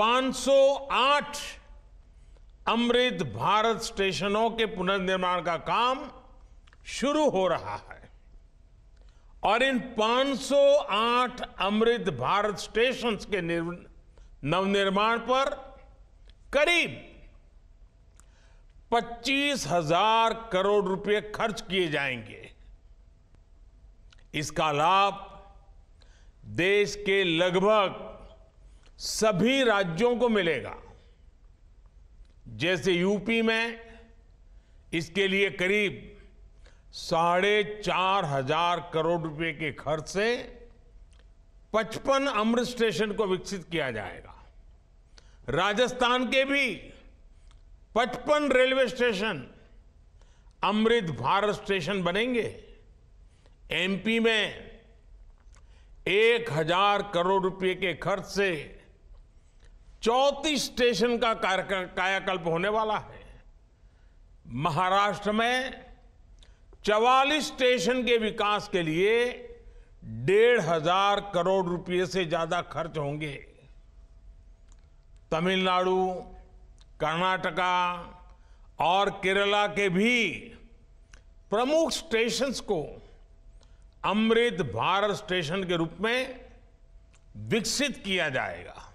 508 अमृत भारत स्टेशनों के पुनर्निर्माण का काम शुरू हो रहा है और इन 508 अमृत भारत स्टेशन के नवनिर्माण पर करीब पच्चीस हजार करोड़ रुपए खर्च किए जाएंगे इसका लाभ देश के लगभग सभी राज्यों को मिलेगा जैसे यूपी में इसके लिए करीब साढ़े चार हजार करोड़ रुपए के खर्च से पचपन अमृत स्टेशन को विकसित किया जाएगा राजस्थान के भी पचपन railway station Amrit Bharat station बनेंगे एमपी में एक हजार करोड़ रुपए के खर्च से चौतीस स्टेशन का कायाकल्प होने वाला है महाराष्ट्र में 44 स्टेशन के विकास के लिए डेढ़ हजार करोड़ रुपए से ज्यादा खर्च होंगे तमिलनाडु कर्नाटका और केरला के भी प्रमुख स्टेशन को अमृत भारत स्टेशन के रूप में विकसित किया जाएगा